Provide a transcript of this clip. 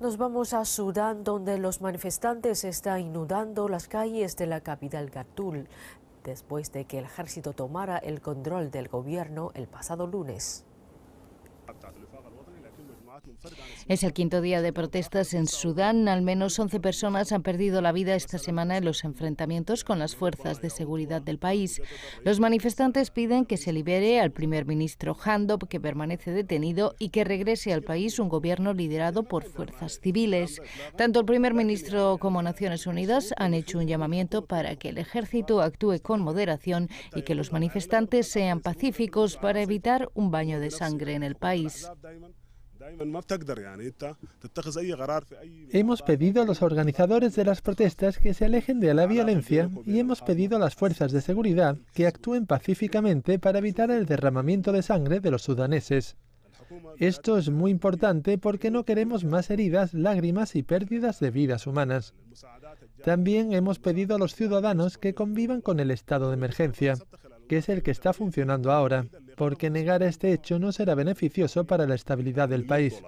Nos vamos a Sudán, donde los manifestantes están inundando las calles de la capital Gatul después de que el ejército tomara el control del gobierno el pasado lunes. Es el quinto día de protestas en Sudán. Al menos 11 personas han perdido la vida esta semana en los enfrentamientos con las fuerzas de seguridad del país. Los manifestantes piden que se libere al primer ministro Handop, que permanece detenido, y que regrese al país un gobierno liderado por fuerzas civiles. Tanto el primer ministro como Naciones Unidas han hecho un llamamiento para que el ejército actúe con moderación y que los manifestantes sean pacíficos para evitar un baño de sangre en el país. Hemos pedido a los organizadores de las protestas que se alejen de la violencia y hemos pedido a las fuerzas de seguridad que actúen pacíficamente para evitar el derramamiento de sangre de los sudaneses. Esto es muy importante porque no queremos más heridas, lágrimas y pérdidas de vidas humanas. También hemos pedido a los ciudadanos que convivan con el estado de emergencia, que es el que está funcionando ahora porque negar este hecho no será beneficioso para la estabilidad del país.